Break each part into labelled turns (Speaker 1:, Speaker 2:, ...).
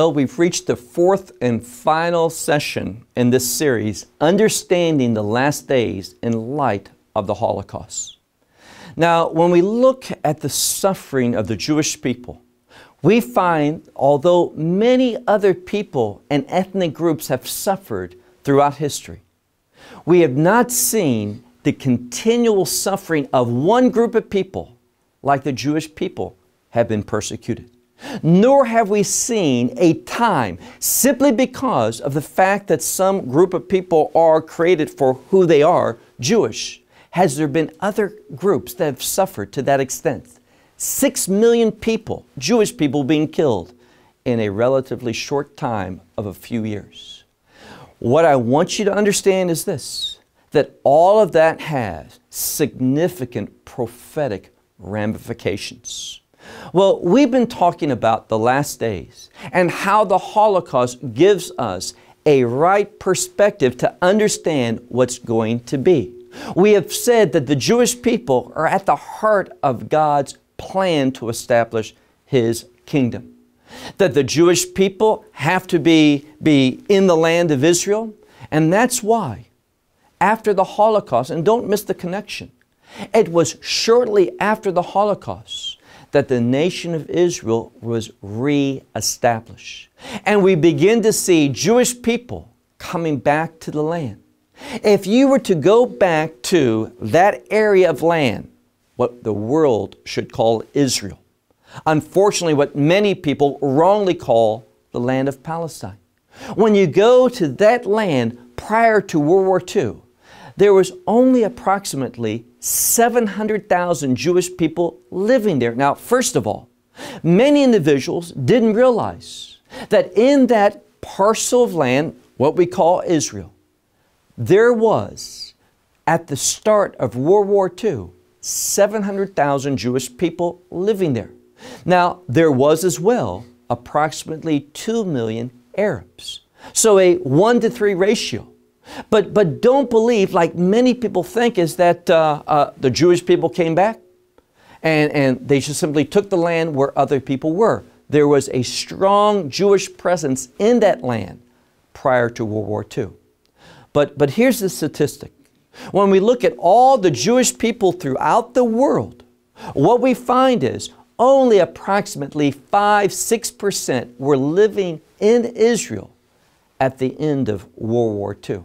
Speaker 1: Well, we've reached the fourth and final session in this series, Understanding the Last Days in Light of the Holocaust. Now, when we look at the suffering of the Jewish people, we find, although many other people and ethnic groups have suffered throughout history, we have not seen the continual suffering of one group of people like the Jewish people have been persecuted nor have we seen a time simply because of the fact that some group of people are created for who they are Jewish. Has there been other groups that have suffered to that extent? Six million people, Jewish people, being killed in a relatively short time of a few years. What I want you to understand is this that all of that has significant prophetic ramifications. Well, we've been talking about the last days and how the Holocaust gives us a right perspective to understand what's going to be. We have said that the Jewish people are at the heart of God's plan to establish His kingdom. That the Jewish people have to be, be in the land of Israel. And that's why, after the Holocaust, and don't miss the connection, it was shortly after the Holocaust that the nation of Israel was reestablished. And we begin to see Jewish people coming back to the land. If you were to go back to that area of land, what the world should call Israel, unfortunately, what many people wrongly call the land of Palestine. When you go to that land prior to World War II, there was only approximately 700,000 Jewish people living there. Now, first of all, many individuals didn't realize that in that parcel of land, what we call Israel, there was, at the start of World War II, 700,000 Jewish people living there. Now, there was as well approximately 2 million Arabs. So a 1 to 3 ratio but, but don't believe, like many people think, is that uh, uh, the Jewish people came back and, and they just simply took the land where other people were. There was a strong Jewish presence in that land prior to World War II. But, but here's the statistic. When we look at all the Jewish people throughout the world, what we find is only approximately 5 6% were living in Israel at the end of World War II.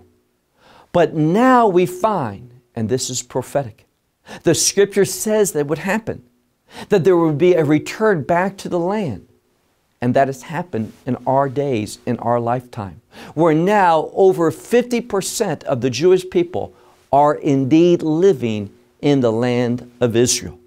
Speaker 1: But now we find, and this is prophetic, the scripture says that would happen, that there would be a return back to the land. And that has happened in our days, in our lifetime, where now over 50% of the Jewish people are indeed living in the land of Israel.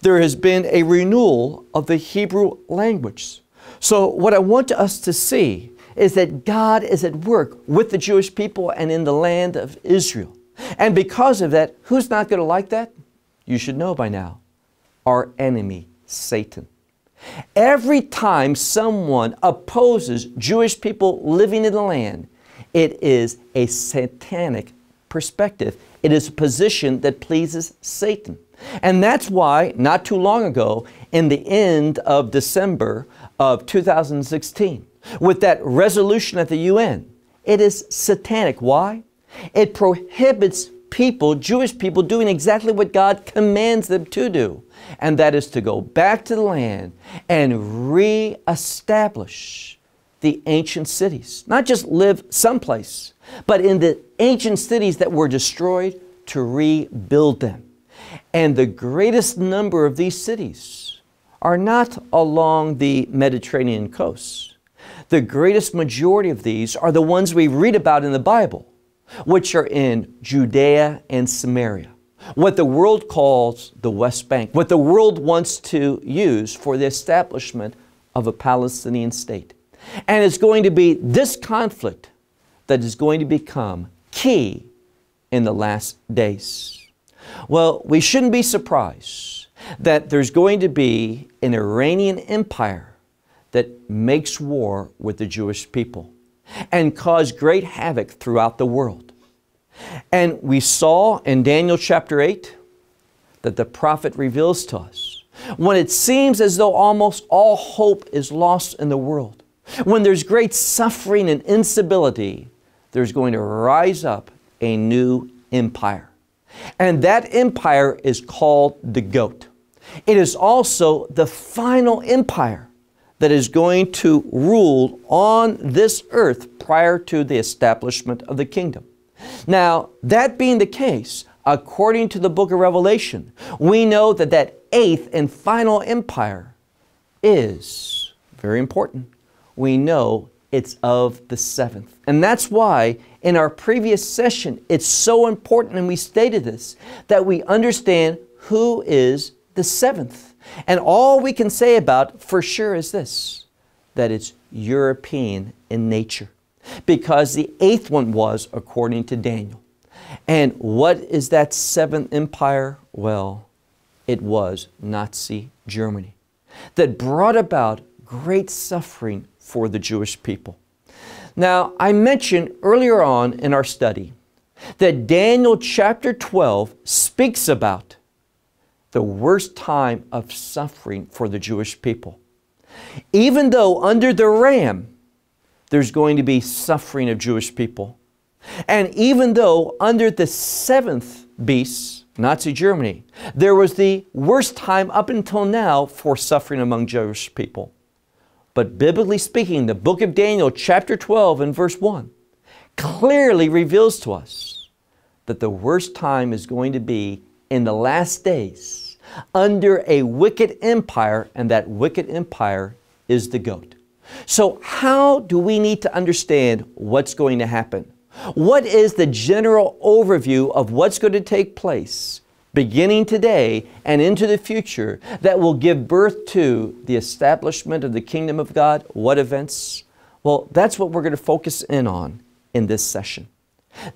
Speaker 1: There has been a renewal of the Hebrew language. So, what I want us to see is that God is at work with the Jewish people and in the land of Israel. And because of that, who's not going to like that? You should know by now. Our enemy, Satan. Every time someone opposes Jewish people living in the land, it is a satanic perspective. It is a position that pleases Satan. And that's why, not too long ago, in the end of December of 2016, with that resolution at the UN. It is satanic. Why? It prohibits people, Jewish people, doing exactly what God commands them to do, and that is to go back to the land and reestablish the ancient cities. Not just live someplace, but in the ancient cities that were destroyed to rebuild them. And the greatest number of these cities are not along the Mediterranean coast the greatest majority of these are the ones we read about in the Bible, which are in Judea and Samaria, what the world calls the West Bank, what the world wants to use for the establishment of a Palestinian state. And it's going to be this conflict that is going to become key in the last days. Well, we shouldn't be surprised that there's going to be an Iranian empire that makes war with the Jewish people and cause great havoc throughout the world. And we saw in Daniel chapter 8 that the prophet reveals to us when it seems as though almost all hope is lost in the world, when there's great suffering and instability, there's going to rise up a new empire. And that empire is called the goat. It is also the final empire that is going to rule on this earth prior to the establishment of the kingdom. Now, that being the case, according to the book of Revelation, we know that that eighth and final empire is very important. We know it's of the seventh. And that's why in our previous session, it's so important, and we stated this, that we understand who is the seventh. And all we can say about for sure is this that it's European in nature. Because the eighth one was according to Daniel. And what is that seventh empire? Well, it was Nazi Germany that brought about great suffering for the Jewish people. Now, I mentioned earlier on in our study that Daniel chapter 12 speaks about the worst time of suffering for the Jewish people. Even though under the ram, there's going to be suffering of Jewish people. And even though under the seventh beast, Nazi Germany, there was the worst time up until now for suffering among Jewish people. But biblically speaking, the book of Daniel, chapter 12 and verse 1, clearly reveals to us that the worst time is going to be in the last days under a wicked empire, and that wicked empire is the goat. So, how do we need to understand what's going to happen? What is the general overview of what's going to take place beginning today and into the future that will give birth to the establishment of the kingdom of God? What events? Well, that's what we're going to focus in on in this session.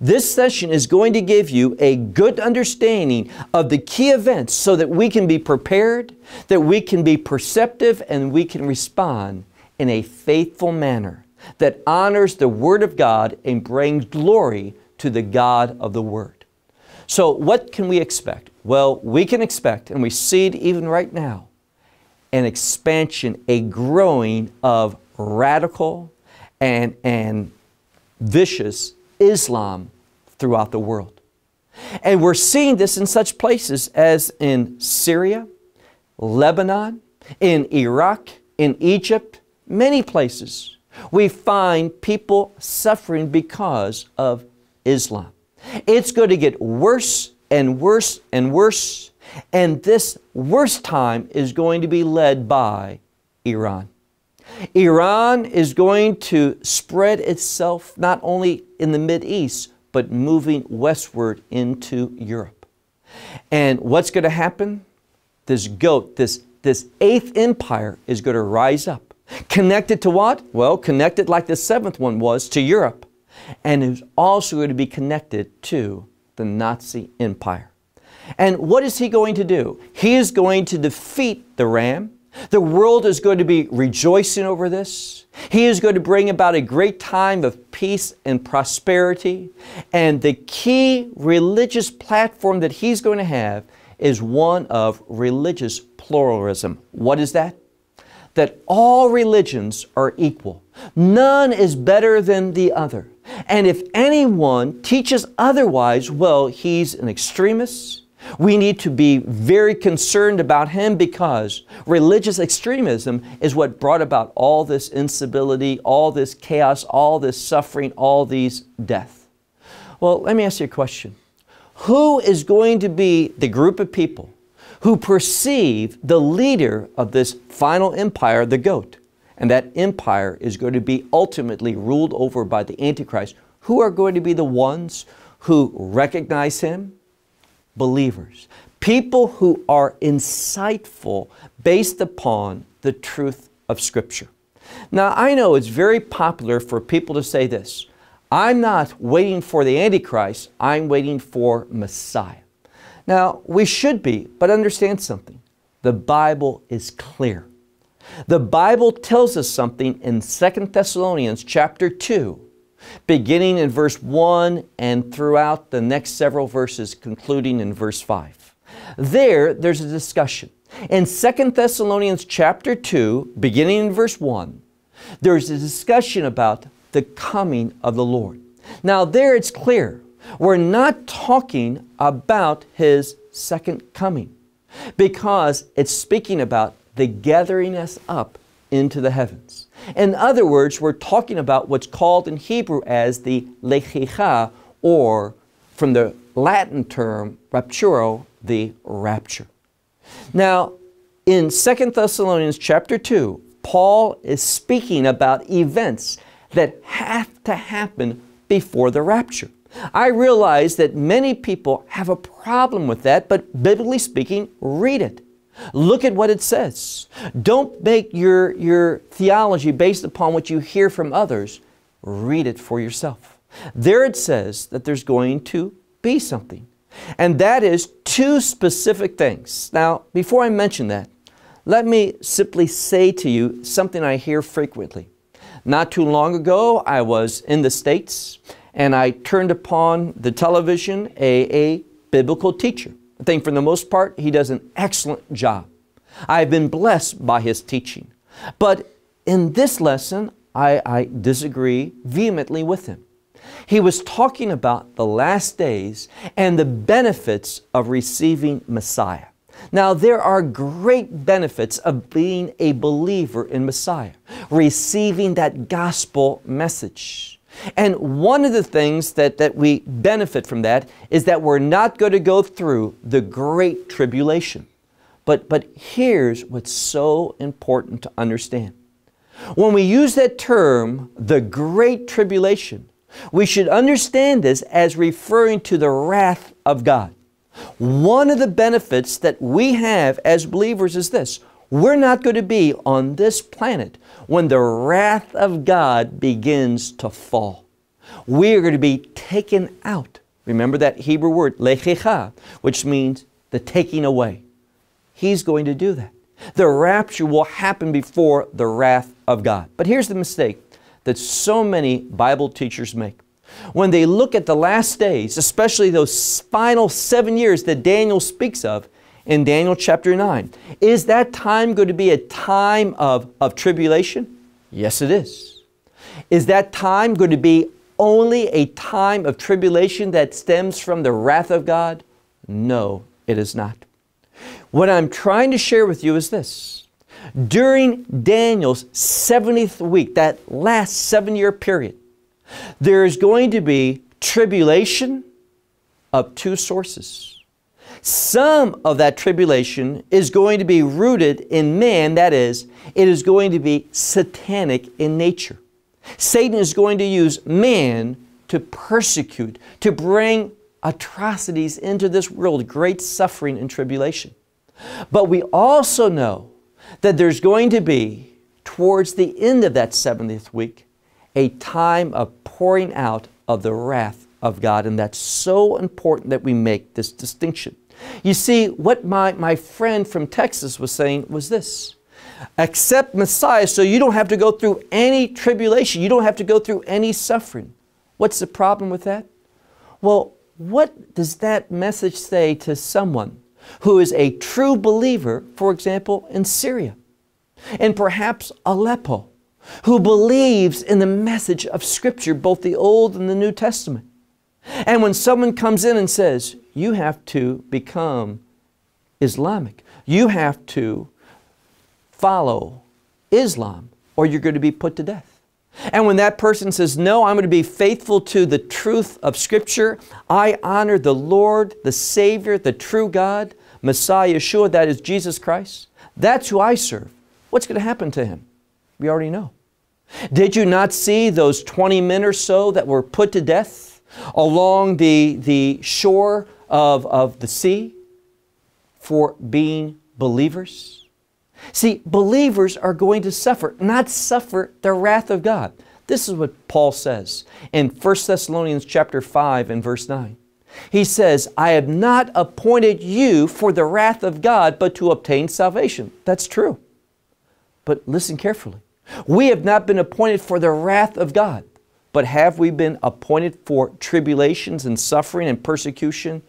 Speaker 1: This session is going to give you a good understanding of the key events so that we can be prepared, that we can be perceptive, and we can respond in a faithful manner that honors the Word of God and brings glory to the God of the Word. So, what can we expect? Well, we can expect, and we see it even right now, an expansion, a growing of radical and, and vicious Islam throughout the world. And we're seeing this in such places as in Syria, Lebanon, in Iraq, in Egypt, many places. We find people suffering because of Islam. It's going to get worse and worse and worse, and this worst time is going to be led by Iran. Iran is going to spread itself not only in the Mid East, but moving westward into Europe. And what's going to happen? This goat, this, this eighth empire is going to rise up. Connected to what? Well, connected like the seventh one was to Europe. And it's also going to be connected to the Nazi Empire. And what is he going to do? He is going to defeat the ram the world is going to be rejoicing over this. He is going to bring about a great time of peace and prosperity. And the key religious platform that he's going to have is one of religious pluralism. What is that? That all religions are equal. None is better than the other. And if anyone teaches otherwise, well, he's an extremist we need to be very concerned about him because religious extremism is what brought about all this instability, all this chaos, all this suffering, all these death. Well, let me ask you a question. Who is going to be the group of people who perceive the leader of this final empire, the goat? And that empire is going to be ultimately ruled over by the Antichrist. Who are going to be the ones who recognize him, believers, people who are insightful based upon the truth of Scripture. Now, I know it's very popular for people to say this I'm not waiting for the Antichrist, I'm waiting for Messiah. Now, we should be, but understand something. The Bible is clear. The Bible tells us something in Second Thessalonians chapter 2 beginning in verse 1 and throughout the next several verses, concluding in verse 5. There, there's a discussion. In Second Thessalonians chapter 2, beginning in verse 1, there's a discussion about the coming of the Lord. Now, there it's clear. We're not talking about His second coming because it's speaking about the gathering us up into the heavens. In other words, we're talking about what's called in Hebrew as the lechicha, or from the Latin term rapturo, the rapture. Now, in Second Thessalonians chapter 2, Paul is speaking about events that have to happen before the rapture. I realize that many people have a problem with that, but biblically speaking, read it. Look at what it says. Don't make your, your theology based upon what you hear from others. Read it for yourself. There it says that there's going to be something, and that is two specific things. Now, before I mention that, let me simply say to you something I hear frequently. Not too long ago, I was in the States and I turned upon the television a, a biblical teacher I think for the most part, he does an excellent job. I've been blessed by his teaching. But in this lesson, I, I disagree vehemently with him. He was talking about the last days and the benefits of receiving Messiah. Now, there are great benefits of being a believer in Messiah, receiving that gospel message. And one of the things that, that we benefit from that is that we're not going to go through the great tribulation. But, but here's what's so important to understand. When we use that term, the great tribulation, we should understand this as referring to the wrath of God. One of the benefits that we have as believers is this we're not going to be on this planet when the wrath of God begins to fall. We are going to be taken out. Remember that Hebrew word, lechicha, which means the taking away. He's going to do that. The rapture will happen before the wrath of God. But here's the mistake that so many Bible teachers make. When they look at the last days, especially those final seven years that Daniel speaks of, in Daniel chapter 9. Is that time going to be a time of, of tribulation? Yes, it is. Is that time going to be only a time of tribulation that stems from the wrath of God? No, it is not. What I'm trying to share with you is this. During Daniel's 70th week, that last seven year period, there is going to be tribulation of two sources some of that tribulation is going to be rooted in man, that is, it is going to be satanic in nature. Satan is going to use man to persecute, to bring atrocities into this world, great suffering and tribulation. But we also know that there's going to be, towards the end of that 70th week, a time of pouring out of the wrath of God. And that's so important that we make this distinction. You see, what my, my friend from Texas was saying was this accept Messiah so you don't have to go through any tribulation, you don't have to go through any suffering. What's the problem with that? Well, what does that message say to someone who is a true believer, for example, in Syria and perhaps Aleppo, who believes in the message of Scripture, both the Old and the New Testament? And when someone comes in and says, you have to become Islamic. You have to follow Islam or you're going to be put to death. And when that person says, No, I'm going to be faithful to the truth of Scripture, I honor the Lord, the Savior, the true God, Messiah Yeshua, that is Jesus Christ, that's who I serve. What's going to happen to him? We already know. Did you not see those 20 men or so that were put to death along the, the shore of, of the sea for being believers? See, believers are going to suffer, not suffer the wrath of God. This is what Paul says in 1 Thessalonians chapter 5 and verse 9. He says, I have not appointed you for the wrath of God, but to obtain salvation. That's true. But listen carefully. We have not been appointed for the wrath of God, but have we been appointed for tribulations and suffering and persecution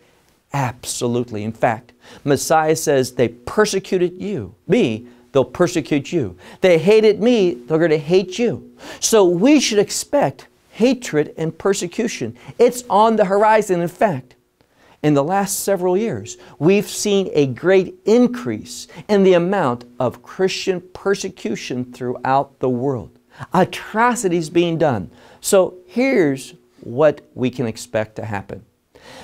Speaker 1: Absolutely. In fact, Messiah says, They persecuted you, me, they'll persecute you. They hated me, they're going to hate you. So we should expect hatred and persecution. It's on the horizon, in fact. In the last several years, we've seen a great increase in the amount of Christian persecution throughout the world. Atrocities being done. So here's what we can expect to happen.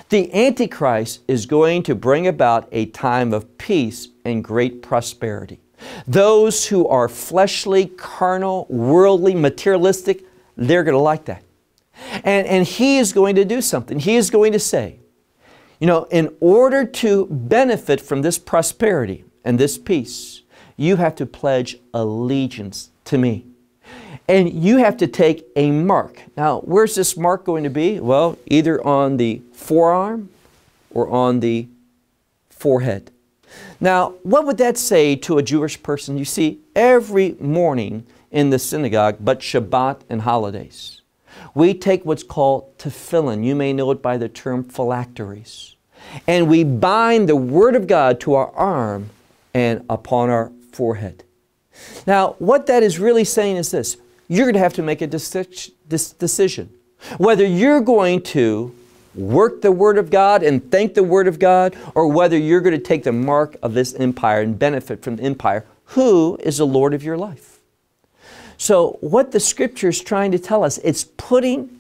Speaker 1: The Antichrist is going to bring about a time of peace and great prosperity. Those who are fleshly, carnal, worldly, materialistic, they're going to like that. And, and he is going to do something. He is going to say, you know, in order to benefit from this prosperity and this peace, you have to pledge allegiance to me and you have to take a mark. Now, where's this mark going to be? Well, either on the forearm or on the forehead. Now, what would that say to a Jewish person? You see, every morning in the synagogue, but Shabbat and holidays, we take what's called tefillin. You may know it by the term phylacteries. And we bind the Word of God to our arm and upon our forehead. Now, what that is really saying is this you're going to have to make a decision whether you're going to work the Word of God and thank the Word of God, or whether you're going to take the mark of this empire and benefit from the empire. Who is the Lord of your life? So, what the Scripture is trying to tell us, it's putting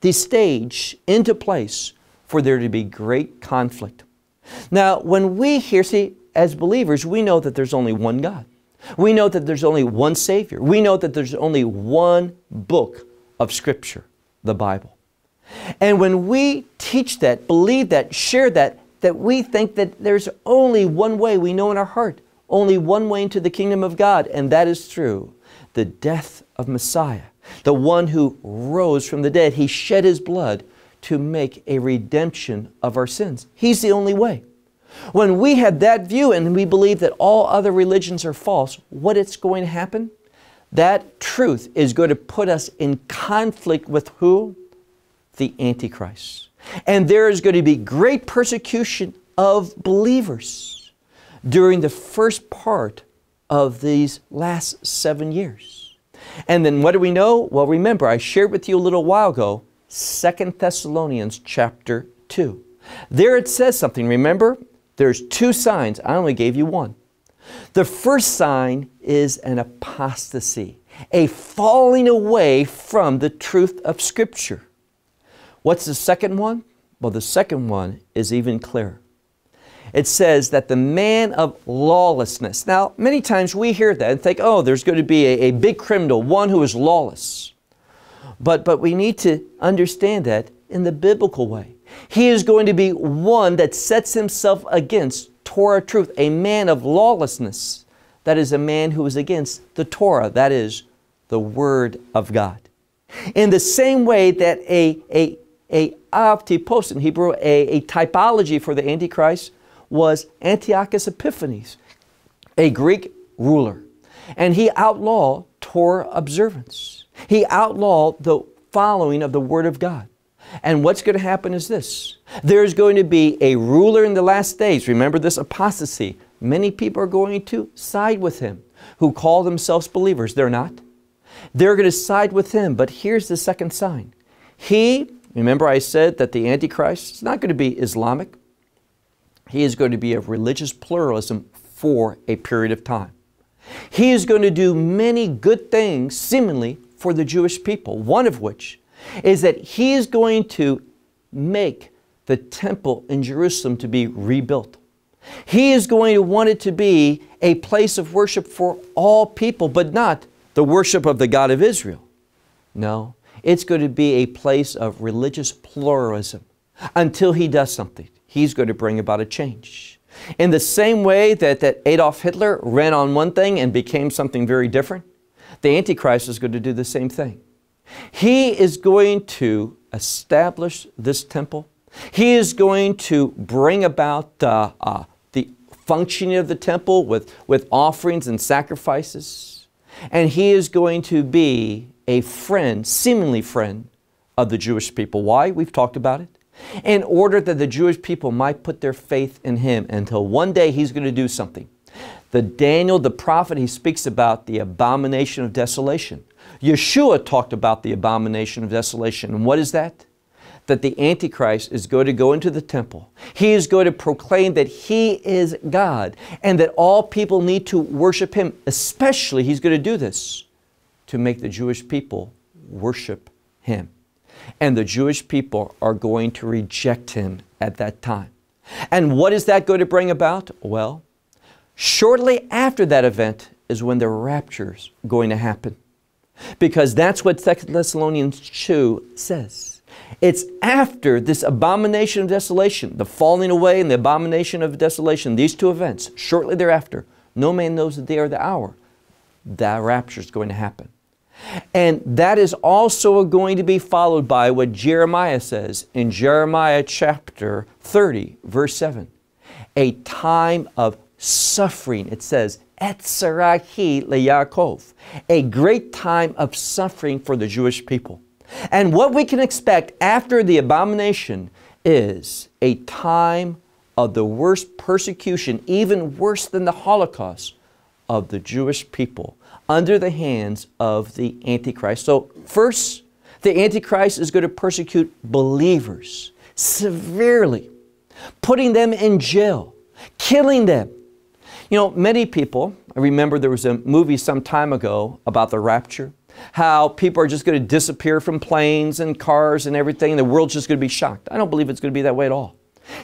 Speaker 1: the stage into place for there to be great conflict. Now, when we hear, see, as believers, we know that there's only one God. We know that there's only one Savior. We know that there's only one book of Scripture, the Bible. And when we teach that, believe that, share that, that we think that there's only one way we know in our heart, only one way into the kingdom of God, and that is through the death of Messiah, the one who rose from the dead. He shed his blood to make a redemption of our sins. He's the only way. When we have that view and we believe that all other religions are false, what is going to happen? That truth is going to put us in conflict with who? The Antichrist. And there is going to be great persecution of believers during the first part of these last seven years. And then what do we know? Well, remember, I shared with you a little while ago, Second Thessalonians chapter 2. There it says something, remember? There's two signs. I only gave you one. The first sign is an apostasy, a falling away from the truth of Scripture. What's the second one? Well, the second one is even clearer. It says that the man of lawlessness. Now, many times we hear that and think, oh, there's going to be a, a big criminal, one who is lawless. But, but we need to understand that in the biblical way. He is going to be one that sets himself against Torah truth, a man of lawlessness. That is a man who is against the Torah, that is the Word of God. In the same way that a, a, a aptipos in Hebrew, a, a typology for the Antichrist, was Antiochus Epiphanes, a Greek ruler. And he outlawed Torah observance. He outlawed the following of the Word of God. And what's going to happen is this there's going to be a ruler in the last days. Remember this apostasy. Many people are going to side with him who call themselves believers. They're not. They're going to side with him. But here's the second sign. He, remember I said that the Antichrist is not going to be Islamic. He is going to be a religious pluralism for a period of time. He is going to do many good things, seemingly, for the Jewish people, one of which is that he is going to make the temple in Jerusalem to be rebuilt. He is going to want it to be a place of worship for all people, but not the worship of the God of Israel. No, it's going to be a place of religious pluralism until he does something. He's going to bring about a change. In the same way that, that Adolf Hitler ran on one thing and became something very different, the Antichrist is going to do the same thing. He is going to establish this temple. He is going to bring about the uh, uh, the functioning of the temple with, with offerings and sacrifices. And he is going to be a friend, seemingly friend, of the Jewish people. Why? We've talked about it. In order that the Jewish people might put their faith in him until one day he's going to do something. The Daniel, the prophet, he speaks about the abomination of desolation Yeshua talked about the abomination of desolation. And what is that? That the Antichrist is going to go into the temple. He is going to proclaim that he is God and that all people need to worship him. Especially, he's going to do this to make the Jewish people worship him. And the Jewish people are going to reject him at that time. And what is that going to bring about? Well, shortly after that event is when the rapture is going to happen because that's what Thessalonians 2 says. It's after this abomination of desolation, the falling away and the abomination of desolation, these two events, shortly thereafter, no man knows the day or the hour, that rapture is going to happen. And that is also going to be followed by what Jeremiah says in Jeremiah chapter 30, verse 7. A time of suffering, it says, Etzerahi leYaakov, a great time of suffering for the Jewish people. And what we can expect after the abomination is a time of the worst persecution, even worse than the Holocaust, of the Jewish people under the hands of the Antichrist. So, first, the Antichrist is going to persecute believers severely, putting them in jail, killing them, you know, many people, I remember there was a movie some time ago about the rapture, how people are just going to disappear from planes and cars and everything, and the world's just going to be shocked. I don't believe it's going to be that way at all.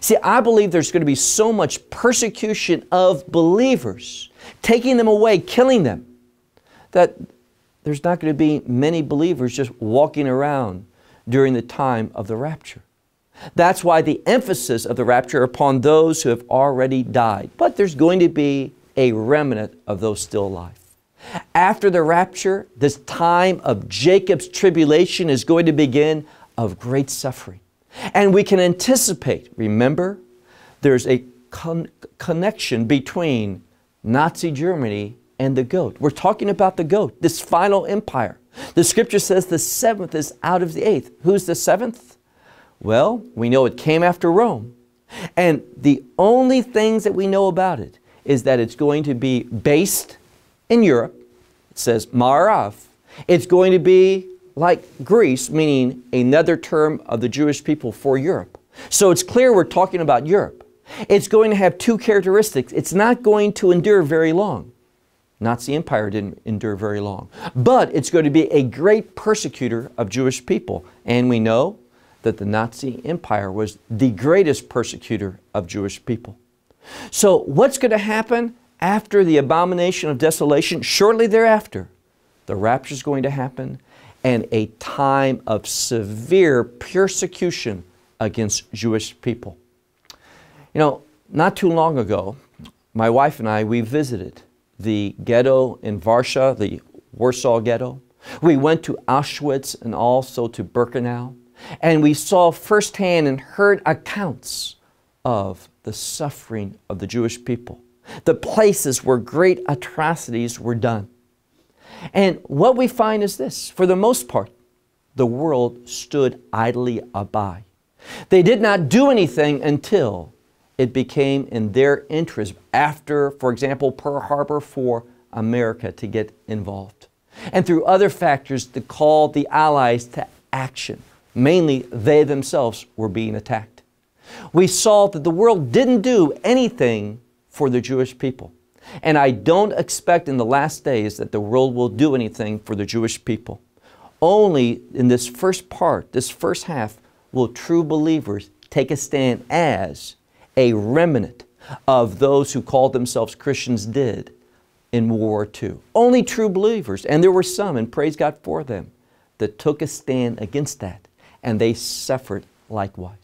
Speaker 1: See, I believe there's going to be so much persecution of believers, taking them away, killing them, that there's not going to be many believers just walking around during the time of the rapture. That's why the emphasis of the rapture upon those who have already died. But there's going to be a remnant of those still alive. After the rapture, this time of Jacob's tribulation is going to begin of great suffering. And we can anticipate, remember, there's a con connection between Nazi Germany and the goat. We're talking about the goat, this final empire. The scripture says the seventh is out of the eighth. Who's the seventh? Well, we know it came after Rome. And the only things that we know about it is that it's going to be based in Europe. It says Marav. It's going to be like Greece, meaning another term of the Jewish people for Europe. So it's clear we're talking about Europe. It's going to have two characteristics. It's not going to endure very long. Nazi empire didn't endure very long. But it's going to be a great persecutor of Jewish people. And we know that the Nazi Empire was the greatest persecutor of Jewish people. So, what's going to happen after the abomination of desolation? Shortly thereafter, the rapture is going to happen and a time of severe persecution against Jewish people. You know, not too long ago, my wife and I, we visited the ghetto in Warsaw, the Warsaw ghetto. We went to Auschwitz and also to Birkenau. And we saw firsthand and heard accounts of the suffering of the Jewish people, the places where great atrocities were done. And what we find is this for the most part, the world stood idly by. They did not do anything until it became in their interest, after, for example, Pearl Harbor, for America to get involved. And through other factors to call the Allies to action. Mainly, they themselves were being attacked. We saw that the world didn't do anything for the Jewish people. And I don't expect in the last days that the world will do anything for the Jewish people. Only in this first part, this first half, will true believers take a stand as a remnant of those who called themselves Christians did in World War II. Only true believers, and there were some, and praise God for them, that took a stand against that and they suffered likewise.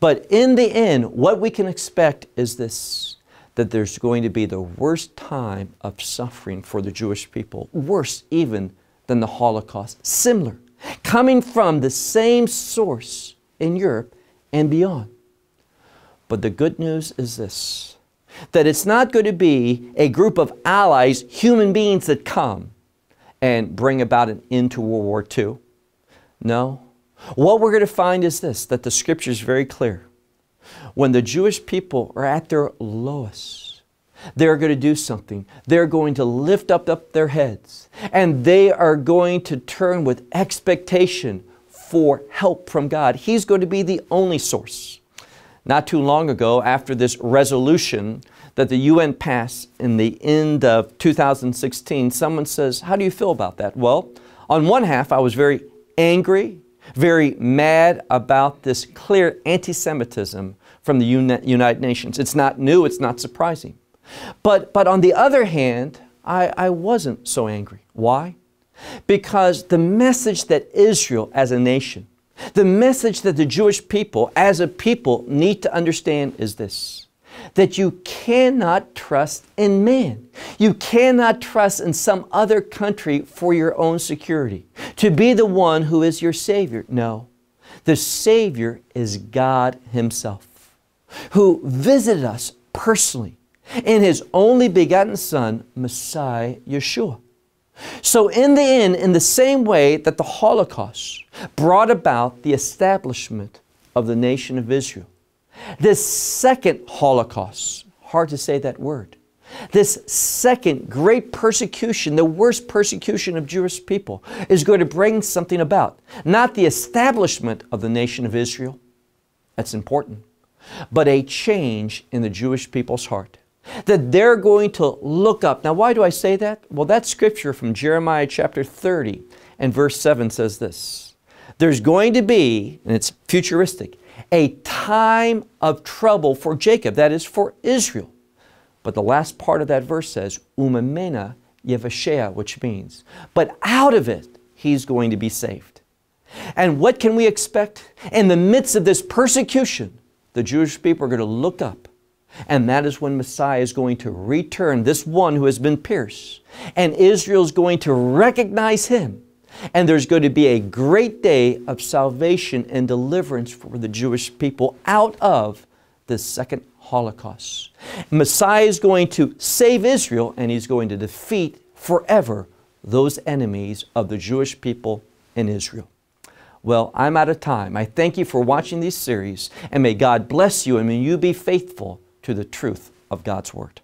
Speaker 1: But in the end, what we can expect is this that there's going to be the worst time of suffering for the Jewish people, worse even than the Holocaust, similar, coming from the same source in Europe and beyond. But the good news is this that it's not going to be a group of allies, human beings that come and bring about an end to World War II. No, what we're going to find is this that the scripture is very clear. When the Jewish people are at their lowest, they're going to do something. They're going to lift up, up their heads and they are going to turn with expectation for help from God. He's going to be the only source. Not too long ago, after this resolution that the UN passed in the end of 2016, someone says, How do you feel about that? Well, on one half, I was very angry very mad about this clear anti Semitism from the United Nations. It's not new, it's not surprising. But, but on the other hand, I, I wasn't so angry. Why? Because the message that Israel as a nation, the message that the Jewish people as a people need to understand is this that you cannot trust in man. You cannot trust in some other country for your own security, to be the one who is your Savior. No, the Savior is God Himself, who visited us personally in His only begotten Son, Messiah Yeshua. So, in the end, in the same way that the Holocaust brought about the establishment of the nation of Israel, this second Holocaust, hard to say that word, this second great persecution, the worst persecution of Jewish people, is going to bring something about. Not the establishment of the nation of Israel, that's important, but a change in the Jewish people's heart. That they're going to look up. Now, why do I say that? Well, that scripture from Jeremiah chapter 30 and verse 7 says this There's going to be, and it's futuristic, a time of trouble for Jacob, that is, for Israel. But the last part of that verse says, Umamena Yevashea, which means, but out of it, he's going to be saved. And what can we expect? In the midst of this persecution, the Jewish people are going to look up. And that is when Messiah is going to return, this one who has been pierced. And Israel is going to recognize him and there's going to be a great day of salvation and deliverance for the Jewish people out of the second Holocaust. Messiah is going to save Israel and he's going to defeat forever those enemies of the Jewish people in Israel. Well, I'm out of time. I thank you for watching this series, and may God bless you, and may you be faithful to the truth of God's Word.